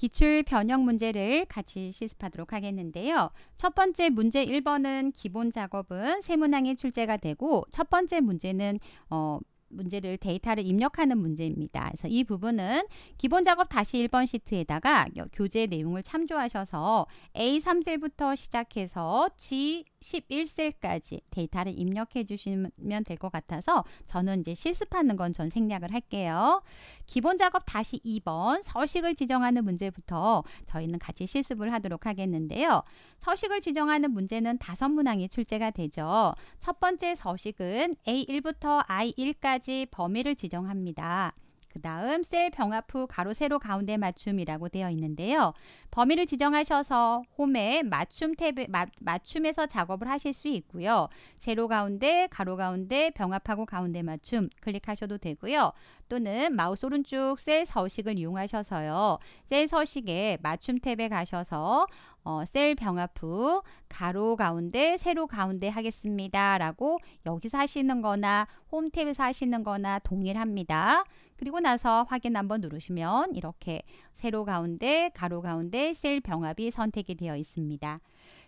기출 변형 문제를 같이 실습하도록 하겠는데요. 첫 번째 문제 1번은 기본 작업은 세 문항의 출제가 되고 첫 번째 문제는 어, 문제를 데이터를 입력하는 문제입니다. 그래서 이 부분은 기본 작업 다시 1번 시트에다가 교재 내용을 참조하셔서 A3셀부터 시작해서 G11셀까지 데이터를 입력해 주시면 될 것 같아서 저는 이제 실습하는 건 전 생략을 할게요. 기본 작업 다시 2번 서식을 지정하는 문제부터 저희는 같이 실습을 하도록 하겠는데요. 서식을 지정하는 문제는 다섯 문항이 출제가 되죠. 첫 번째 서식은 A1부터 I1까지 범위를 지정합니다. 그 다음 셀 병합 후 가로 세로 가운데 맞춤이라고 되어 있는데요. 범위를 지정하셔서 홈에 맞춤 탭에 마, 맞춤에서 작업을 하실 수 있고요. 세로 가운데, 가로 가운데, 병합하고 가운데 맞춤 클릭하셔도 되고요. 또는 마우스 오른쪽 셀 서식을 이용하셔서요. 셀 서식에 맞춤 탭에 가셔서 어, 셀 병합 후 가로 가운데 세로 가운데 하겠습니다 라고 여기서 하시는 거나 홈 탭에서 하시는 거나 동일합니다 그리고 나서 확인 한번 누르시면 이렇게 세로 가운데 가로 가운데 셀 병합이 선택이 되어 있습니다.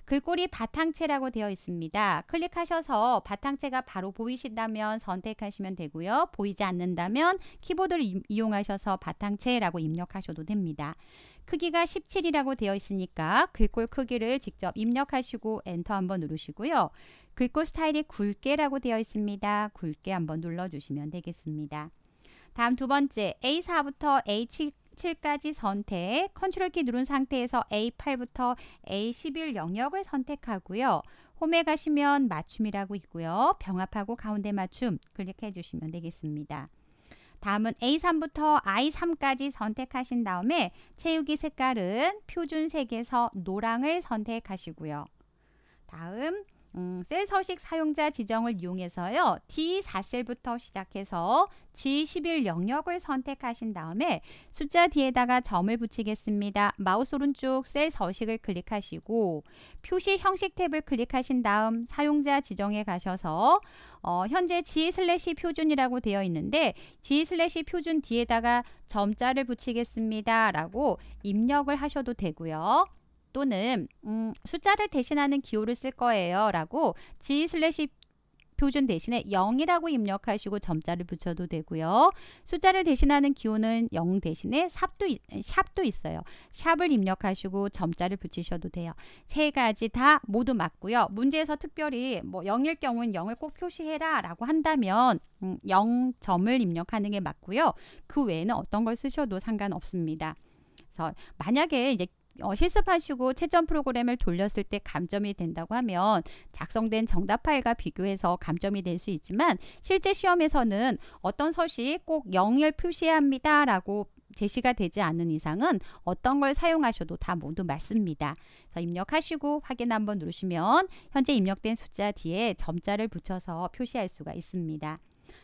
글꼴이 바탕체라고 되어 있습니다. 클릭하셔서 바탕체가 바로 보이신다면 선택하시면 되고요. 보이지 않는다면 키보드를 이, 용하셔서 바탕체라고 입력하셔도 됩니다. 크기가 17이라고 되어 있으니까 글꼴 크기를 직접 입력하시고 엔터 한번 누르시고요. 글꼴 스타일이 굵게라고 되어 있습니다. 굵게 한번 눌러주시면 되겠습니다. 다음 두 번째 A4부터 H 7까지 선택, 컨트롤 키 누른 상태에서 A8부터 A11 영역을 선택하고요. 홈에 가시면 맞춤이라고 있고요. 병합하고 가운데 맞춤 클릭해 주시면 되겠습니다. 다음은 A3부터 I3까지 선택하신 다음에 채우기 색깔은 표준색에서 노랑을 선택하시고요. 다음 음, 셀 서식 사용자 지정을 이용해서요. D4셀부터 시작해서 G11 영역을 선택하신 다음에 숫자 뒤에다가 점을 붙이겠습니다. 마우스 오른쪽 셀 서식을 클릭하시고 표시 형식 탭을 클릭하신 다음 사용자 지정에 가셔서 어, 현재 G/표준이라고 슬래시 되어 있는데 G/표준 슬래시 뒤에다가 점자를 붙이겠습니다. 라고 입력을 하셔도 되고요. 또는 음, 숫자를 대신하는 기호를 쓸 거예요 라고 g 슬래시 표준 대신에 0이라고 입력하시고 점자를 붙여도 되고요. 숫자를 대신하는 기호는 0 대신에 샵도, 샵도 있어요. 샵을 입력하시고 점자를 붙이셔도 돼요. 세 가지 다 모두 맞고요. 문제에서 특별히 뭐 0일 경우는 0을 꼭 표시해라 라고 한다면 0점을 음, 입력하는 게 맞고요. 그 외에는 어떤 걸 쓰셔도 상관없습니다. 그래서 만약에 이제 어, 실습하시고 채점 프로그램을 돌렸을 때 감점이 된다고 하면 작성된 정답 파일과 비교해서 감점이 될 수 있지만 실제 시험에서는 어떤 서식 꼭영을 표시해야 합니다 라고 제시가 되지 않는 이상은 어떤 걸 사용하셔도 다 모두 맞습니다. 그래서 입력하시고 확인 한번 누르시면 현재 입력된 숫자 뒤에 점자를 붙여서 표시할 수가 있습니다.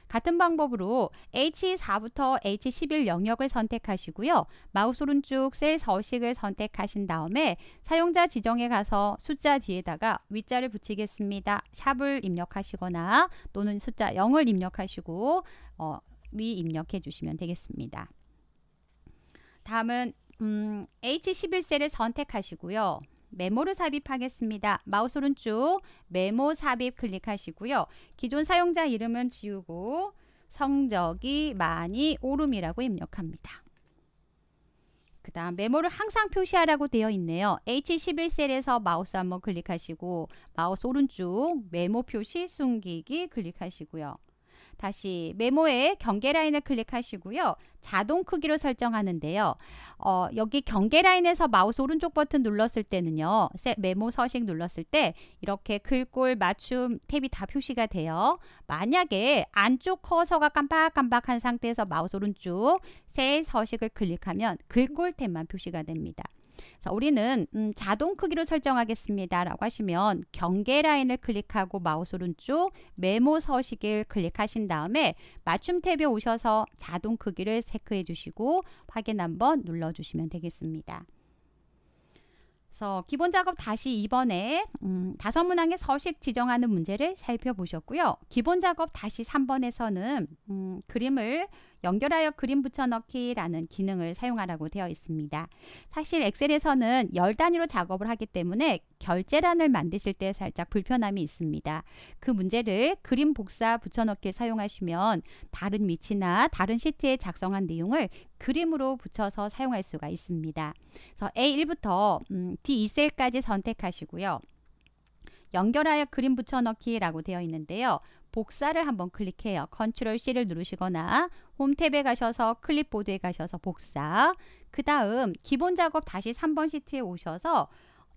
같은 방법으로 H4부터 H11 영역을 선택하시고요. 마우스 오른쪽 셀 서식을 선택하신 다음에 사용자 지정에 가서 숫자 뒤에다가 위자를 붙이겠습니다. 샵을 입력하시거나 또는 숫자 0을 입력하시고 어, 위 입력해 주시면 되겠습니다. 다음은 음, H11셀을 선택하시고요. 메모를 삽입하겠습니다. 마우스 오른쪽 메모 삽입 클릭하시고요. 기존 사용자 이름은 지우고 성적이 많이 오름이라고 입력합니다. 그 다음 메모를 항상 표시하라고 되어 있네요. H11셀에서 마우스 한번 클릭하시고 마우스 오른쪽 메모 표시 숨기기 클릭하시고요. 다시 메모에 경계 라인을 클릭하시고요. 자동 크기로 설정하는데요. 어, 여기 경계 라인에서 마우스 오른쪽 버튼 눌렀을 때는요. 메모 서식 눌렀을 때 이렇게 글꼴 맞춤 탭이 다 표시가 돼요. 만약에 안쪽 커서가 깜빡깜빡한 상태에서 마우스 오른쪽 새 서식을 클릭하면 글꼴 탭만 표시가 됩니다. 자, 우리는 음, 자동 크기로 설정하겠습니다. 라고 하시면 경계 라인을 클릭하고 마우스 오른쪽 메모 서식을 클릭하신 다음에 맞춤 탭에 오셔서 자동 크기를 체크해 주시고 확인 한번 눌러주시면 되겠습니다. 그래서 기본 작업 다시 이번에 음, 다섯 문항의 서식 지정하는 문제를 살펴보셨고요. 기본 작업 다시 3번에서는 음, 그림을 연결하여 그림 붙여넣기라는 기능을 사용하라고 되어 있습니다. 사실 엑셀에서는 열 단위로 작업을 하기 때문에 결제란을 만드실 때 살짝 불편함이 있습니다. 그 문제를 그림 복사 붙여넣기를 사용하시면 다른 위치나 다른 시트에 작성한 내용을 그림으로 붙여서 사용할 수가 있습니다. 그래서 A1부터 음, D2셀까지 선택하시고요. 연결하여 그림 붙여넣기라고 되어 있는데요. 복사를 한번 클릭해요. 컨트롤 C를 누르시거나 홈탭에 가셔서 클립보드에 가셔서 복사 그 다음 기본 작업 다시 3번 시트에 오셔서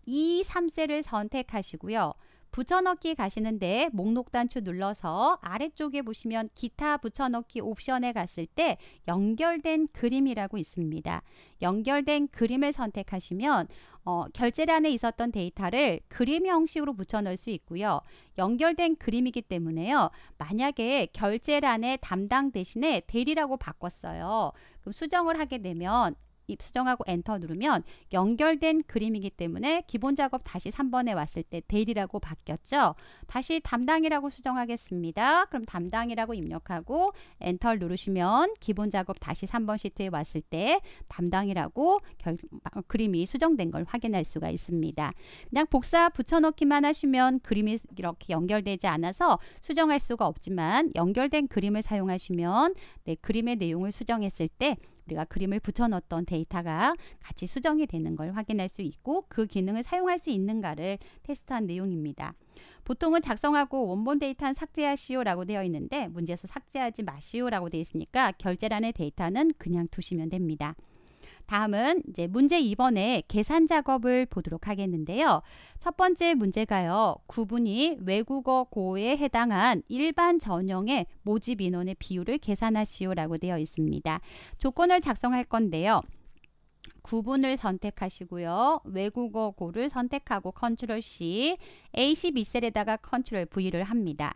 이 3셀을 선택하시고요. 붙여넣기 가시는데 목록 단추 눌러서 아래쪽에 보시면 기타 붙여넣기 옵션에 갔을 때 연결된 그림이라고 있습니다. 연결된 그림을 선택하시면 어, 결제란에 있었던 데이터를 그림 형식으로 붙여넣을 수 있고요. 연결된 그림이기 때문에요. 만약에 결제란에 담당 대신에 대리라고 바꿨어요. 그럼 수정을 하게 되면 수정하고 엔터 누르면 연결된 그림이기 때문에 기본 작업 다시 3번에 왔을 때데리라고 바뀌었죠. 다시 담당이라고 수정하겠습니다. 그럼 담당이라고 입력하고 엔터 누르시면 기본 작업 다시 3번 시트에 왔을 때 담당이라고 결, 어, 그림이 수정된 걸 확인할 수가 있습니다. 그냥 복사 붙여넣기만 하시면 그림이 이렇게 연결되지 않아서 수정할 수가 없지만 연결된 그림을 사용하시면 네, 그림의 내용을 수정했을 때 우리가 그림을 붙여넣었던 데이터가 같이 수정이 되는 걸 확인할 수 있고 그 기능을 사용할 수 있는가를 테스트한 내용입니다. 보통은 작성하고 원본 데이터는 삭제하시오라고 되어 있는데 문제에서 삭제하지 마시오라고 되어 있으니까 결제란의 데이터는 그냥 두시면 됩니다. 다음은 이제 문제 2번의 계산 작업을 보도록 하겠는데요. 첫 번째 문제가요. 구분이 외국어 고에 해당한 일반 전형의 모집 인원의 비율을 계산하시오라고 되어 있습니다. 조건을 작성할 건데요. 구분을 선택하시고요. 외국어 고를 선택하고 컨트롤 C, A12셀에다가 컨트롤 V를 합니다.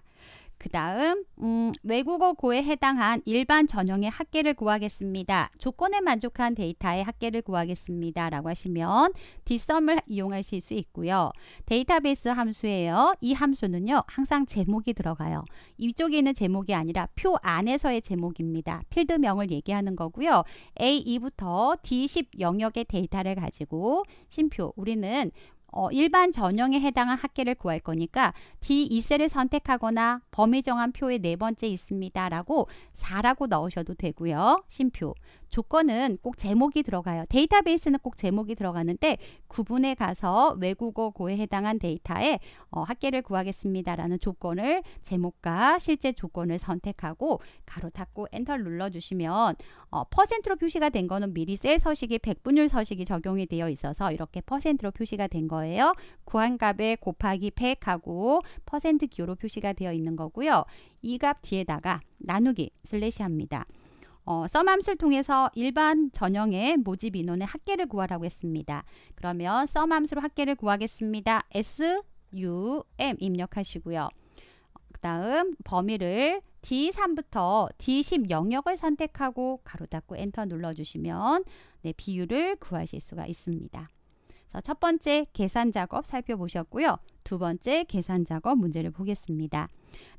그 다음 음, 외국어 고에 해당한 일반 전형의 학계를 구하겠습니다. 조건에 만족한 데이터의 학계를 구하겠습니다. 라고 하시면 뒷썸을 이용하실 수 있고요. 데이터베이스 함수예요. 이 함수는요. 항상 제목이 들어가요. 이쪽에 있는 제목이 아니라 표 안에서의 제목입니다. 필드명을 얘기하는 거고요. A2부터 D10 영역의 데이터를 가지고 심표 우리는 어, 일반 전형에 해당한 학계를 구할 거니까 D2셀을 선택하거나 범위 정한 표의 네 번째 있습니다. 라고 4라고 넣으셔도 되고요. 심표. 조건은 꼭 제목이 들어가요. 데이터베이스는 꼭 제목이 들어가는데 구분에 가서 외국어 고에 해당한 데이터에 어, 학계를 구하겠습니다라는 조건을 제목과 실제 조건을 선택하고 가로 닫고 엔터 눌러주시면 어, 퍼센트로 표시가 된 거는 미리 셀 서식이 백분율 서식이 적용이 되어 있어서 이렇게 퍼센트로 표시가 된 거예요. 구한값에 곱하기 100하고 퍼센트 기호로 표시가 되어 있는 거고요. 이 값 뒤에다가 나누기 슬래시 합니다. 어, 썸암수를 통해서 일반 전형의 모집 인원의 합계를 구하라고 했습니다. 그러면 썸암수로 합계를 구하겠습니다. S, U, M 입력하시고요. 그 다음 범위를 D3부터 D10 영역을 선택하고 가로 닫고 엔터 눌러주시면 네, 비율을 구하실 수가 있습니다. 첫 번째 계산 작업 살펴보셨고요. 두 번째 계산 작업 문제를 보겠습니다.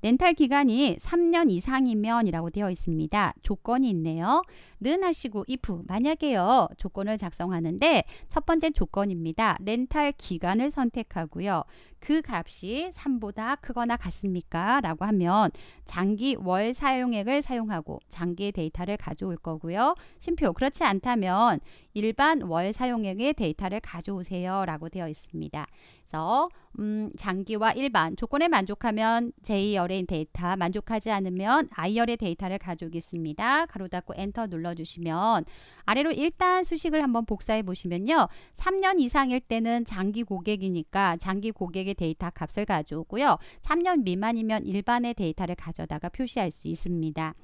렌탈 기간이 3년 이상이면 이라고 되어 있습니다. 조건이 있네요. 는 하시고 if 만약에요. 조건을 작성하는데 첫 번째 조건입니다. 렌탈 기간을 선택하고요. 그 값이 3보다 크거나 같습니까? 라고 하면 장기 월 사용액을 사용하고 장기 데이터를 가져올 거고요. 심표 그렇지 않다면 일반 월 사용액의 데이터를 가져오세요. 라고 되어 있습니다. 그래서 음, 장기와 일반 조건에 만족하면 제2열의 데이터 만족하지 않으면 I열의 데이터를 가져오겠습니다. 가로 닫고 엔터 눌러주시면 아래로 일단 수식을 한번 복사해 보시면요. 3년 이상일 때는 장기 고객이니까 장기 고객의 데이터 값을 가져오고요. 3년 미만이면 일반의 데이터를 가져다가 표시할 수 있습니다.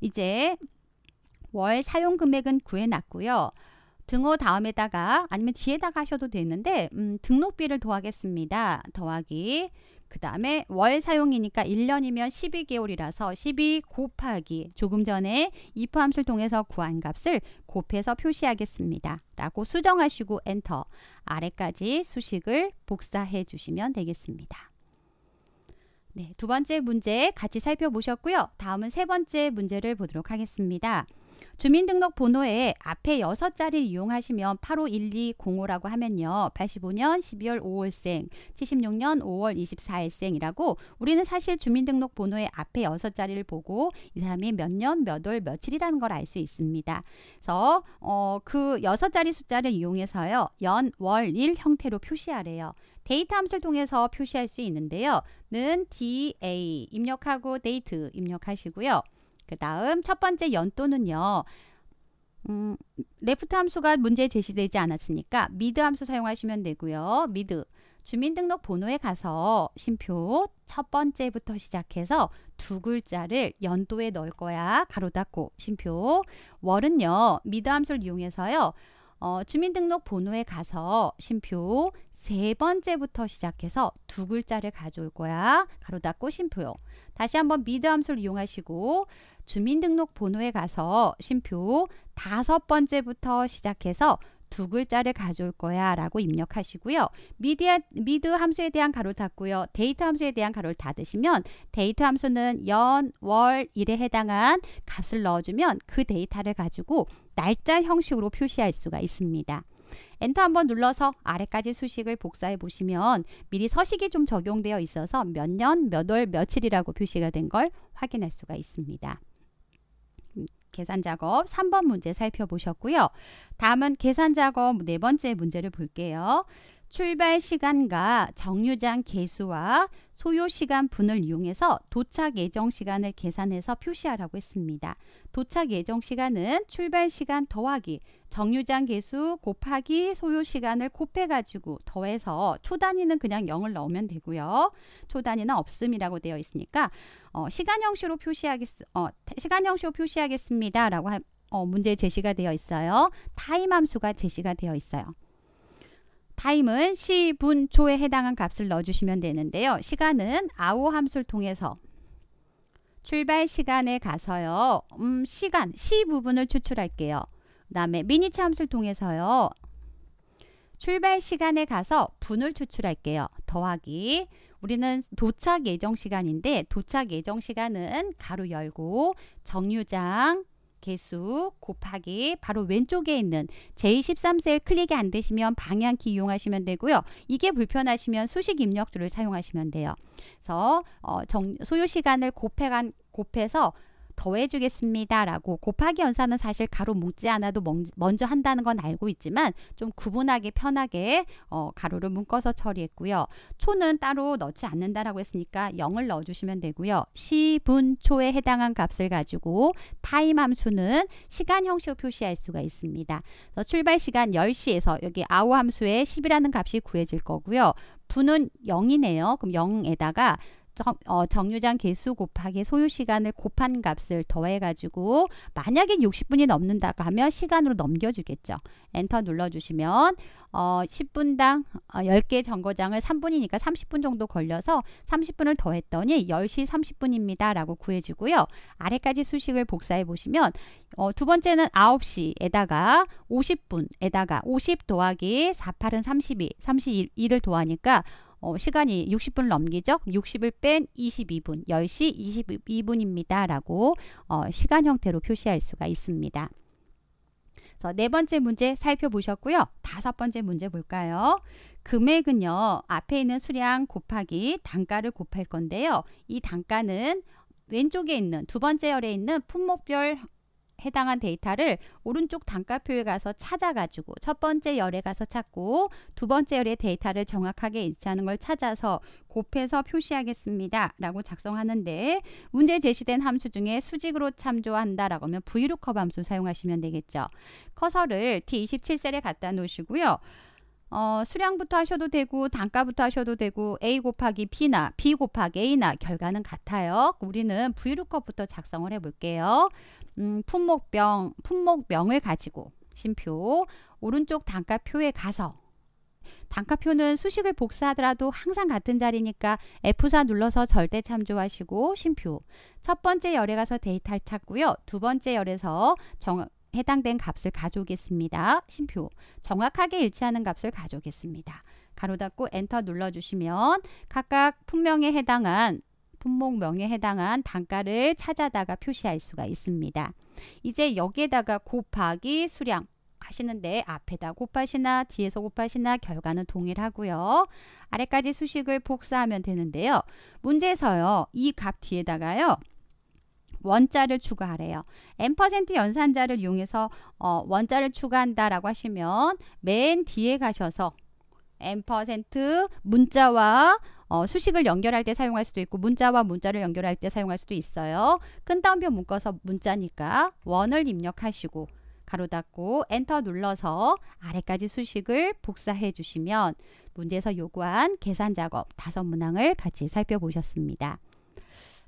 이제 월 사용 금액은 구해놨고요. 등호 다음에다가 아니면 뒤에다가 하셔도 되는데 음, 등록비를 더하겠습니다. 더하기 그 다음에 월 사용이니까 1년이면 12개월이라서 12 곱하기 조금 전에 if 함수를 통해서 구한 값을 곱해서 표시하겠습니다. 라고 수정하시고 엔터 아래까지 수식을 복사해 주시면 되겠습니다. 네, 두 번째 문제 같이 살펴보셨고요. 다음은 세 번째 문제를 보도록 하겠습니다. 주민등록 번호에 앞에 여섯 자리를 이용하시면 851205라고 하면요. 85년 12월 5월생, 76년 5월 24일생이라고 우리는 사실 주민등록 번호에 앞에 여섯 자리를 보고 이 사람이 몇 년, 몇 월, 며칠이라는 걸 알 수 있습니다. 그래서 어, 그 여섯 자리 숫자를 이용해서요. 연, 월, 일 형태로 표시하래요. 데이터 함수를 통해서 표시할 수 있는데요. 는 DA 입력하고 데이트 입력하시고요. 그 다음 첫 번째 연도는요. 음, 레프트 함수가 문제에 제시되지 않았으니까 미드 함수 사용하시면 되고요. 미드 주민등록번호에 가서 심표 첫 번째부터 시작해서 두 글자를 연도에 넣을 거야. 가로 닫고 심표 월은요. 미드 함수를 이용해서요. 어, 주민등록번호에 가서 심표 세 번째부터 시작해서 두 글자를 가져올 거야. 가로 닫고 심표요. 다시 한번 미드 함수를 이용하시고 주민등록 번호에 가서 심표 다섯 번째부터 시작해서 두 글자를 가져올 거야 라고 입력하시고요. 미디어, 미드 함수에 대한 가로를 닫고요. 데이터 함수에 대한 가로를 닫으시면 데이터 함수는 연, 월, 일에 해당한 값을 넣어주면 그 데이터를 가지고 날짜 형식으로 표시할 수가 있습니다. 엔터 한번 눌러서 아래까지 수식을 복사해 보시면 미리 서식이 좀 적용되어 있어서 몇 년, 몇 월, 며칠이라고 표시가 된 걸 확인할 수가 있습니다. 계산 작업 3번 문제 살펴보셨고요. 다음은 계산 작업 네 번째 문제를 볼게요. 출발 시간과 정류장 개수와 소요 시간 분을 이용해서 도착 예정 시간을 계산해서 표시하라고 했습니다. 도착 예정 시간은 출발 시간 더하기 정류장 개수 곱하기 소요 시간을 곱해 가지고 더해서 초단위는 그냥 0을 넣으면 되고요. 초단위는 없음이라고 되어 있으니까 어, 시간 형식으로 표시하겠 어, 시간 형식으로 표시하겠습니다라고 어, 문제 제시가 되어 있어요. 타임 함수가 제시가 되어 있어요. 타임은 시, 분, 초에 해당한 값을 넣어주시면 되는데요. 시간은 아오 함수를 통해서 출발 시간에 가서요. 음, 시간, 시 부분을 추출할게요. 그 다음에 미니치 함수를 통해서요. 출발 시간에 가서 분을 추출할게요. 더하기 우리는 도착 예정 시간인데 도착 예정 시간은 가로 열고 정류장 개수 곱하기 바로 왼쪽에 있는 제13셀 클릭이 안 되시면 방향키 이용하시면 되고요. 이게 불편하시면 수식 입력줄을 사용하시면 돼요. 그래서 어, 정, 소요 시간을 곱해간, 곱해서 더해주겠습니다. 라고 곱하기 연산은 사실 가로 묶지 않아도 먼저 한다는 건 알고 있지만 좀 구분하게 편하게 어, 가로를 묶어서 처리했고요. 초는 따로 넣지 않는다라고 했으니까 0을 넣어주시면 되고요. 시, 분, 초에 해당한 값을 가지고 타임 함수는 시간 형식으로 표시할 수가 있습니다. 출발 시간 10시에서 여기 아오 함수에 10이라는 값이 구해질 거고요. 분은 0이네요. 그럼 0에다가 정, 어, 정류장 개수 곱하기 소요 시간을 곱한 값을 더해가지고 만약에 60분이 넘는다고 하면 시간으로 넘겨주겠죠. 엔터 눌러주시면 어, 10분당 어, 10개 정거장을 3분이니까 30분 정도 걸려서 30분을 더했더니 10시 30분입니다. 라고 구해주고요. 아래까지 수식을 복사해 보시면 어, 두 번째는 9시에다가 50분에다가 50 더하기 48은 32, 31을 더하니까 어, 시간이 60분 넘기죠. 60을 뺀 22분, 10시 22분입니다. 라고 어, 시간 형태로 표시할 수가 있습니다. 네 번째 문제 살펴보셨고요. 다섯 번째 문제 볼까요? 금액은요. 앞에 있는 수량 곱하기 단가를 곱할 건데요. 이 단가는 왼쪽에 있는 두 번째 열에 있는 품목별 해당한 데이터를 오른쪽 단가표에 가서 찾아가지고 첫 번째 열에 가서 찾고 두 번째 열의 데이터를 정확하게 일치하는 걸 찾아서 곱해서 표시하겠습니다. 라고 작성하는데 문제 제시된 함수 중에 수직으로 참조한다 라고 하면 브이 o o 함수 사용하시면 되겠죠. 커서를 D27셀에 갖다 놓으시고요. 어, 수량부터 하셔도 되고 단가부터 하셔도 되고 A 곱하기 B나 B 곱하기 A나 결과는 같아요. 우리는 브이룩업부터 작성을 해볼게요. 음, 품목병, 품목명을 가지고 심표 오른쪽 단가표에 가서 단가표는 수식을 복사하더라도 항상 같은 자리니까 F4 눌러서 절대 참조하시고 심표 첫 번째 열에 가서 데이터를 찾고요. 두 번째 열에서 정, 해당된 값을 가져오겠습니다. 심표 정확하게 일치하는 값을 가져오겠습니다. 가로 닫고 엔터 눌러주시면 각각 품명에 해당한 품목명에 해당한 단가를 찾아다가 표시할 수가 있습니다. 이제 여기에다가 곱하기 수량 하시는데 앞에다 곱하시나 뒤에서 곱하시나 결과는 동일하고요. 아래까지 수식을 복사하면 되는데요. 문제에서요. 이 값 뒤에다가요. 원자를 추가하래요. n% 연산자를 이용해서 어, 원자를 추가한다라고 하시면 맨 뒤에 가셔서 n% 문자와 어, 수식을 연결할 때 사용할 수도 있고 문자와 문자를 연결할 때 사용할 수도 있어요. 큰 따옴표 묶어서 문자니까 원을 입력하시고 가로 닫고 엔터 눌러서 아래까지 수식을 복사해 주시면 문제에서 요구한 계산 작업 다섯 문항을 같이 살펴보셨습니다.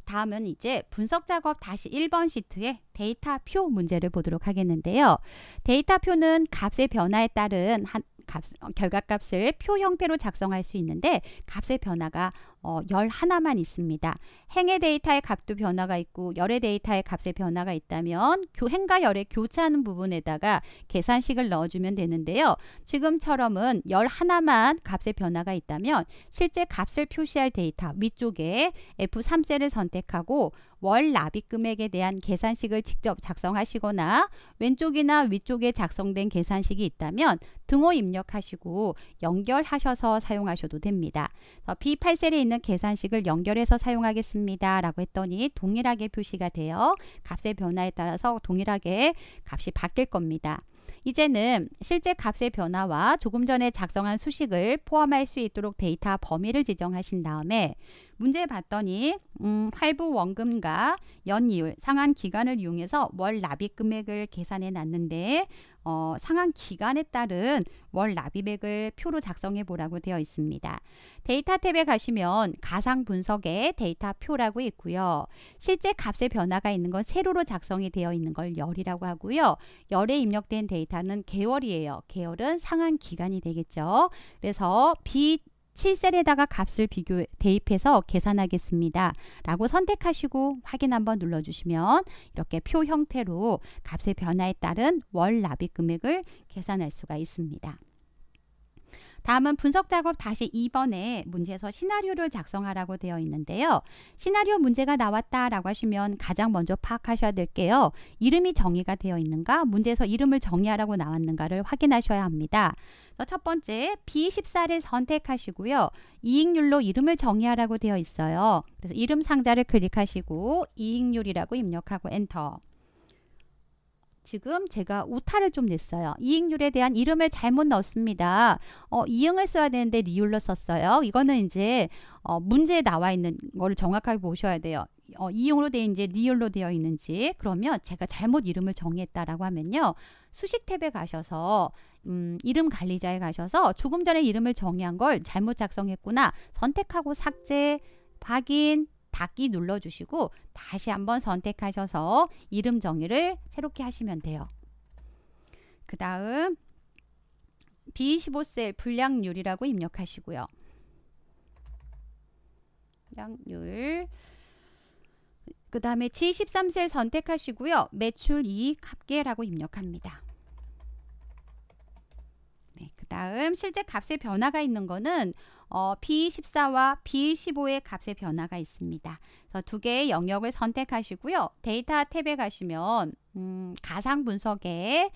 다음은 이제 분석 작업 다시 1번 시트에 데이터 표 문제를 보도록 하겠는데요. 데이터 표는 값의 변화에 따른 한 값, 어, 결과값을 표 형태로 작성할 수 있는데 값의 변화가 어, 열 하나만 있습니다. 행의 데이터의 값도 변화가 있고 열의 데이터의 값의 변화가 있다면 교, 행과 열의 교차하는 부분에다가 계산식을 넣어주면 되는데요. 지금처럼은 열 하나만 값의 변화가 있다면 실제 값을 표시할 데이터 위쪽에 F3셀을 선택하고 월 납입 금액에 대한 계산식을 직접 작성하시거나 왼쪽이나 위쪽에 작성된 계산식이 있다면 등호 입력하시고 연결하셔서 사용하셔도 됩니다. B8셀에 있는 있는 계산식을 연결해서 사용하겠습니다. 라고 했더니 동일하게 표시가 돼요. 값의 변화에 따라서 동일하게 값이 바뀔 겁니다. 이제는 실제 값의 변화와 조금 전에 작성한 수식을 포함할 수 있도록 데이터 범위를 지정하신 다음에 문제 봤더니 음, 할부 원금과 연이율 상한 기간을 이용해서 월 납입 금액을 계산해 놨는데 어, 상한 기간에 따른 월 납입액을 표로 작성해 보라고 되어 있습니다. 데이터 탭에 가시면 가상 분석에 데이터 표라고 있고요. 실제 값의 변화가 있는 건 세로로 작성이 되어 있는 걸 열이라고 하고요. 열에 입력된 데이터는 개월이에요. 개월은 상한 기간이 되겠죠. 그래서 비 7셀에다가 값을 비교 대입해서 계산하겠습니다. 라고 선택하시고 확인 한번 눌러주시면 이렇게 표 형태로 값의 변화에 따른 월 납입 금액을 계산할 수가 있습니다. 다음은 분석 작업 다시 2번에 문제에서 시나리오를 작성하라고 되어 있는데요. 시나리오 문제가 나왔다라고 하시면 가장 먼저 파악하셔야 될 게요. 이름이 정의가 되어 있는가, 문제에서 이름을 정의하라고 나왔는가를 확인하셔야 합니다. 첫 번째, B14를 선택하시고요. 이익률로 이름을 정의하라고 되어 있어요. 그래서 이름 상자를 클릭하시고 이익률이라고 입력하고 엔터. 지금 제가 오타를 좀 냈어요. 이익률에 대한 이름을 잘못 넣었습니다. 어, 이응을 써야 되는데 리율로 썼어요. 이거는 이제 어, 문제에 나와 있는 거를 정확하게 보셔야 돼요. 어, 이용으로 되는지 리얼로 되어 있는지 그러면 제가 잘못 이름을 정했다라고 하면요 수식 탭에 가셔서 음, 이름 관리자에 가셔서 조금 전에 이름을 정의한 걸 잘못 작성했구나 선택하고 삭제 확인 닫기 눌러주시고 다시 한번 선택하셔서 이름 정의를 새롭게 하시면 돼요. 그 다음 B25셀 불량률이라고 입력하시고요. 불량률 그 다음에 G13셀 선택하시고요. 매출 이익 합계라고 입력합니다. 네, 그 다음 실제 값의 변화가 있는 거는 어, B14와 B15의 값의 변화가 있습니다. 그래서 두 개의 영역을 선택하시고요. 데이터 탭에 가시면 음, 가상 분석에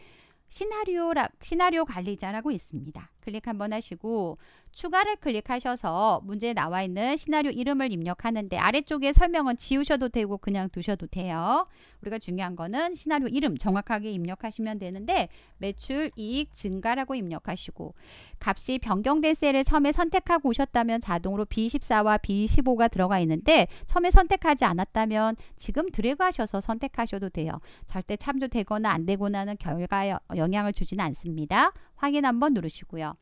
시나리오 시나리오 관리자라고 있습니다. 클릭 한번 하시고 추가를 클릭하셔서 문제에 나와 있는 시나리오 이름을 입력하는데 아래쪽에 설명은 지우셔도 되고 그냥 두셔도 돼요. 우리가 중요한 거는 시나리오 이름 정확하게 입력하시면 되는데 매출 이익 증가라고 입력하시고 값이 변경된 셀을 처음에 선택하고 오셨다면 자동으로 B14와 B15가 들어가 있는데 처음에 선택하지 않았다면 지금 드래그 하셔서 선택하셔도 돼요. 절대 참조되거나 안 되거나는 결과에 영향을 주지는 않습니다. 확인 한번 누르시고요.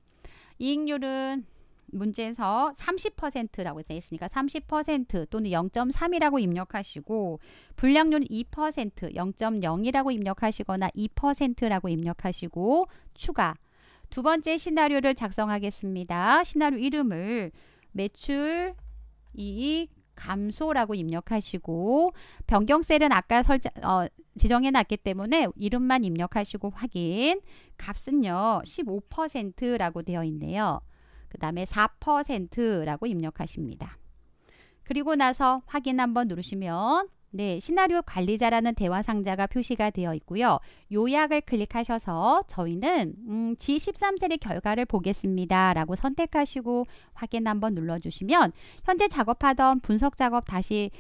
이익률은 문제에서 30%라고 되어 있으니까 30% 또는 0.3이라고 입력하시고 불량률은 2% 0.0이라고 입력하시거나 2%라고 입력하시고 추가 두 번째 시나리오를 작성하겠습니다. 시나리오 이름을 매출, 이익, 감소라고 입력하시고 변경셀은 아까 설정 어, 지정해 놨기 때문에 이름만 입력하시고 확인 값은요 15%라고 되어 있네요 그 다음에 4%라고 입력하십니다 그리고 나서 확인 한번 누르시면 네, 시나리오 관리자라는 대화 상자가 표시가 되어 있고요. 요약을 클릭하셔서 저희는 음, G13세의 결과를 보겠습니다. 라고 선택하시고 확인 한번 눌러주시면 현재 작업하던 분석 작업 다시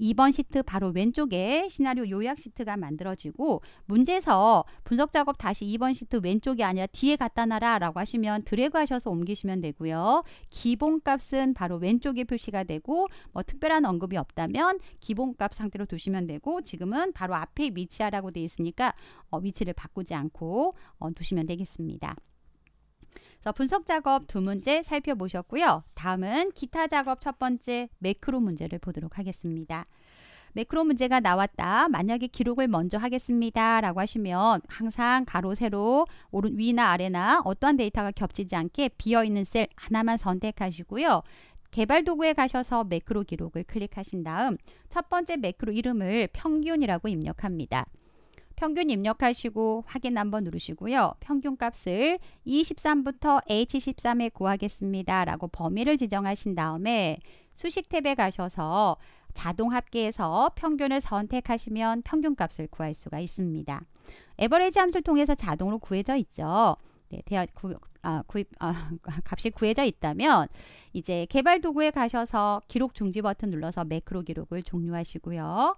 2번 시트 바로 왼쪽에 시나리오 요약 시트가 만들어지고 문제서 에 분석 작업 다시 2번 시트 왼쪽이 아니라 뒤에 갖다 놔라 라고 하시면 드래그 하셔서 옮기시면 되고요. 기본값은 바로 왼쪽에 표시가 되고 뭐 특별한 언급이 없다면 기본값 상태로 두시면 되고 지금은 바로 앞에 위치하라고 되어 있으니까 어, 위치를 바꾸지 않고 어, 두시면 되겠습니다. 자, 분석 작업 두 문제 살펴보셨고요. 다음은 기타 작업 첫 번째 매크로 문제를 보도록 하겠습니다. 매크로 문제가 나왔다. 만약에 기록을 먼저 하겠습니다. 라고 하시면 항상 가로, 세로, 오른 위나 아래나 어떠한 데이터가 겹치지 않게 비어있는 셀 하나만 선택하시고요. 개발 도구에 가셔서 매크로 기록을 클릭하신 다음 첫 번째 매크로 이름을 평균이라고 입력합니다. 평균 입력하시고 확인 한번 누르시고요. 평균값을 2 3부터 H13에 구하겠습니다. 라고 범위를 지정하신 다음에 수식 탭에 가셔서 자동 합계에서 평균을 선택하시면 평균값을 구할 수가 있습니다. 에버리지 함수를 통해서 자동으로 구해져 있죠. 네, 대하, 구, 아, 구입, 아, 값이 구해져 있다면 이제 개발 도구에 가셔서 기록 중지 버튼 눌러서 매크로 기록을 종료하시고요.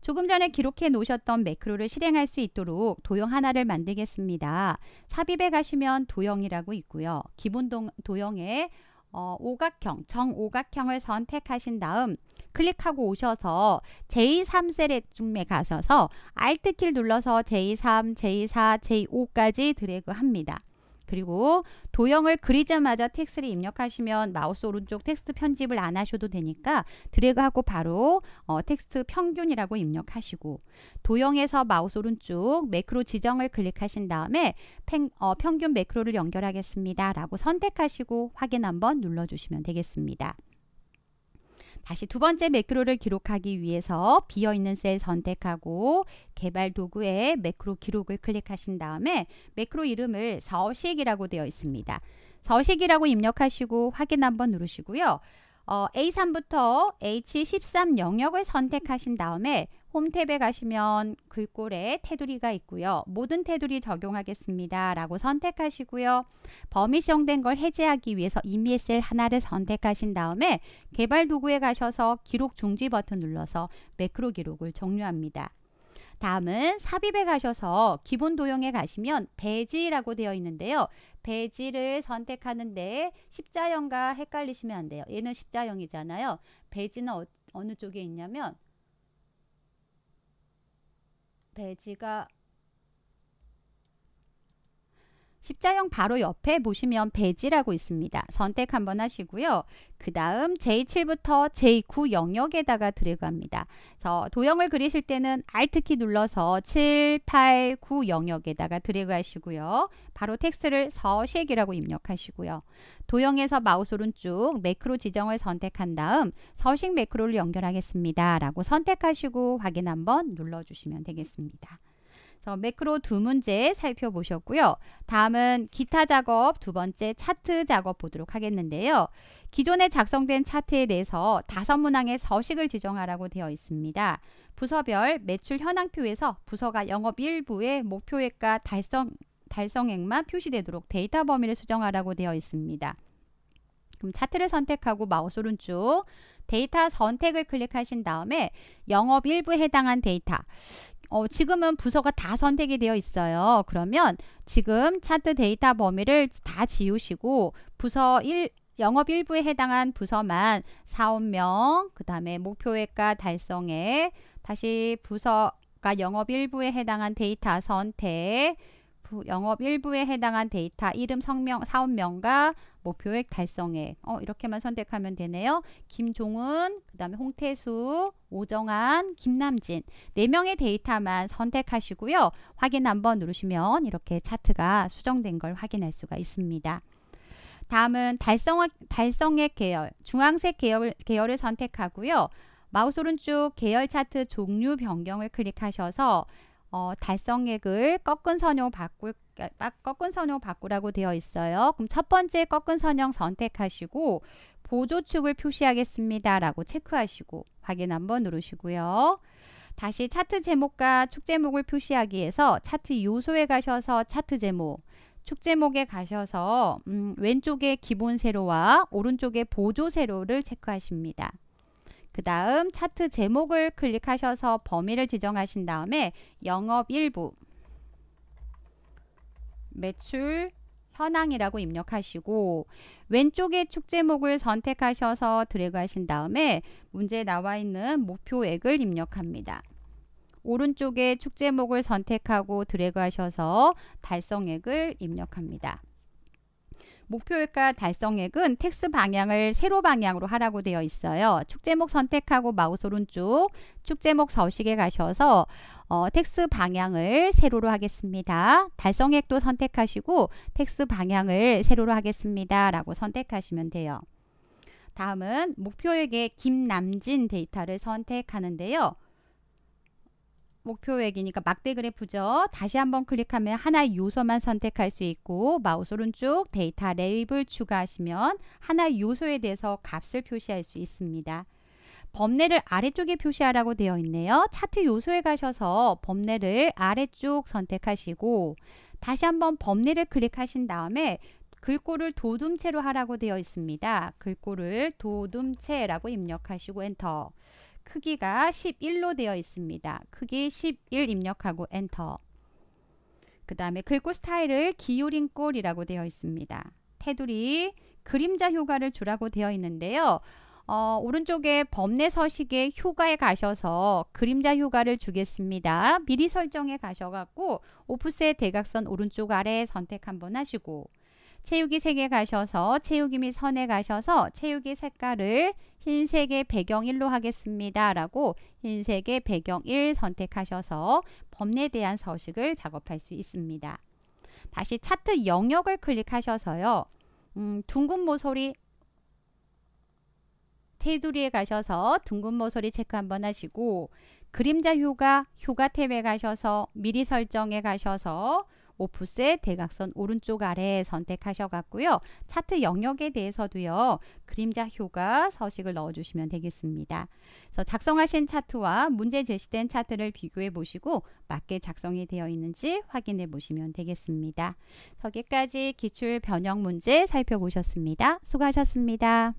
조금 전에 기록해 놓으셨던 매크로를 실행할 수 있도록 도형 하나를 만들겠습니다. 삽입에 가시면 도형이라고 있고요. 기본 도형에 어, 오각형, 정오각형을 선택하신 다음 클릭하고 오셔서 J3셀에 가셔서 Alt키를 눌러서 J3, J4, J5까지 드래그합니다. 그리고 도형을 그리자마자 텍스트를 입력하시면 마우스 오른쪽 텍스트 편집을 안 하셔도 되니까 드래그하고 바로 어, 텍스트 평균이라고 입력하시고 도형에서 마우스 오른쪽 매크로 지정을 클릭하신 다음에 팽, 어, 평균 매크로를 연결하겠습니다. 라고 선택하시고 확인 한번 눌러주시면 되겠습니다. 다시 두 번째 매크로를 기록하기 위해서 비어있는 셀 선택하고 개발 도구에 매크로 기록을 클릭하신 다음에 매크로 이름을 서식이라고 되어 있습니다. 서식이라고 입력하시고 확인 한번 누르시고요. 어, A3부터 H13 영역을 선택하신 다음에 홈탭에 가시면 글꼴에 테두리가 있고요. 모든 테두리 적용하겠습니다. 라고 선택하시고요. 범위 시정된걸 해제하기 위해서 이미 셀 하나를 선택하신 다음에 개발 도구에 가셔서 기록 중지 버튼 눌러서 매크로 기록을 종료합니다. 다음은 삽입에 가셔서 기본 도형에 가시면 배지라고 되어 있는데요. 배지를 선택하는데 십자형과 헷갈리시면 안 돼요. 얘는 십자형이잖아요. 배지는 어, 어느 쪽에 있냐면 배지가 십자형 바로 옆에 보시면 배지라고 있습니다. 선택 한번 하시고요. 그 다음 J7부터 J9 영역에다가 드래그합니다. 그래서 도형을 그리실 때는 Alt키 눌러서 7, 8, 9 영역에다가 드래그하시고요. 바로 텍스트를 서식이라고 입력하시고요. 도형에서 마우스 오른쪽 매크로 지정을 선택한 다음 서식 매크로를 연결하겠습니다. 라고 선택하시고 확인 한번 눌러주시면 되겠습니다. 그래서 매크로 두 문제 살펴보셨고요. 다음은 기타 작업 두 번째 차트 작업 보도록 하겠는데요. 기존에 작성된 차트에 대해서 다섯 문항의 서식을 지정하라고 되어 있습니다. 부서별 매출 현황표에서 부서가 영업 일부의 목표액과 달성 달성액만 표시되도록 데이터 범위를 수정하라고 되어 있습니다. 그럼 차트를 선택하고 마우스 오른쪽 데이터 선택을 클릭하신 다음에 영업 일부에 해당한 데이터 어, 지금은 부서가 다 선택이 되어 있어요. 그러면 지금 차트 데이터 범위를 다 지우시고 부서 1 영업 일부에 해당한 부서만 사원명, 그 다음에 목표액과 달성액, 다시 부서가 영업 일부에 해당한 데이터 선택, 일부, 영업 일부에 해당한 데이터 이름, 성명, 사업명과 목표액 뭐 달성액 어, 이렇게만 선택하면 되네요. 김종은, 그 다음에 홍태수, 오정한, 김남진 네명의 데이터만 선택하시고요. 확인 한번 누르시면 이렇게 차트가 수정된 걸 확인할 수가 있습니다. 다음은 달성, 달성액 계열, 중앙색 계열, 계열을 선택하고요. 마우스 오른쪽 계열 차트 종류 변경을 클릭하셔서 어, 달성액을 꺾은 선형 바꿀 아, 꺾은 선형 바꾸라고 되어 있어요. 그럼 첫 번째 꺾은 선형 선택하시고 보조축을 표시하겠습니다. 라고 체크하시고 확인 한번 누르시고요. 다시 차트 제목과 축 제목을 표시하기 위해서 차트 요소에 가셔서 차트 제목 축 제목에 가셔서 음, 왼쪽에 기본 세로와 오른쪽에 보조 세로를 체크하십니다. 그 다음 차트 제목을 클릭하셔서 범위를 지정하신 다음에 영업 일부 매출 현황이라고 입력하시고 왼쪽에 축제목을 선택하셔서 드래그 하신 다음에 문제에 나와 있는 목표액을 입력합니다. 오른쪽에 축제목을 선택하고 드래그 하셔서 달성액을 입력합니다. 목표일가 달성액은 텍스 방향을 세로 방향으로 하라고 되어 있어요. 축제목 선택하고 마우스 오른쪽 축제목 서식에 가셔서 어, 텍스 방향을 세로로 하겠습니다. 달성액도 선택하시고 텍스 방향을 세로로 하겠습니다. 라고 선택하시면 돼요. 다음은 목표액의 김남진 데이터를 선택하는데요. 목표액이니까 막대 그래프죠. 다시 한번 클릭하면 하나의 요소만 선택할 수 있고 마우스 오른쪽 데이터 레이블 추가하시면 하나의 요소에 대해서 값을 표시할 수 있습니다. 범례를 아래쪽에 표시하라고 되어 있네요. 차트 요소에 가셔서 범례를 아래쪽 선택하시고 다시 한번 범례를 클릭하신 다음에 글꼴을 도둠체로 하라고 되어 있습니다. 글꼴을 도둠체라고 입력하시고 엔터. 크기가 11로 되어 있습니다. 크기 11 입력하고 엔터 그 다음에 글꼴 스타일을 기울인 꼴이라고 되어 있습니다. 테두리 그림자 효과를 주라고 되어 있는데요. 어, 오른쪽에 범례 서식의 효과에 가셔서 그림자 효과를 주겠습니다. 미리 설정에 가셔갖고 오프셋 대각선 오른쪽 아래 선택 한번 하시고 체육이 색에 가셔서 체육이 및 선에 가셔서 체육이 색깔을 흰색의 배경 1로 하겠습니다. 라고 흰색의 배경 1 선택하셔서 범례에 대한 서식을 작업할 수 있습니다. 다시 차트 영역을 클릭하셔서요. 음, 둥근 모서리 테두리에 가셔서 둥근 모서리 체크 한번 하시고 그림자 효과, 효과 탭에 가셔서 미리 설정에 가셔서 오프셋 대각선 오른쪽 아래 선택하셔갖고요. 차트 영역에 대해서도요. 그림자 효과 서식을 넣어주시면 되겠습니다. 그래서 작성하신 차트와 문제 제시된 차트를 비교해 보시고 맞게 작성이 되어 있는지 확인해 보시면 되겠습니다. 여기까지 기출 변형 문제 살펴보셨습니다. 수고하셨습니다.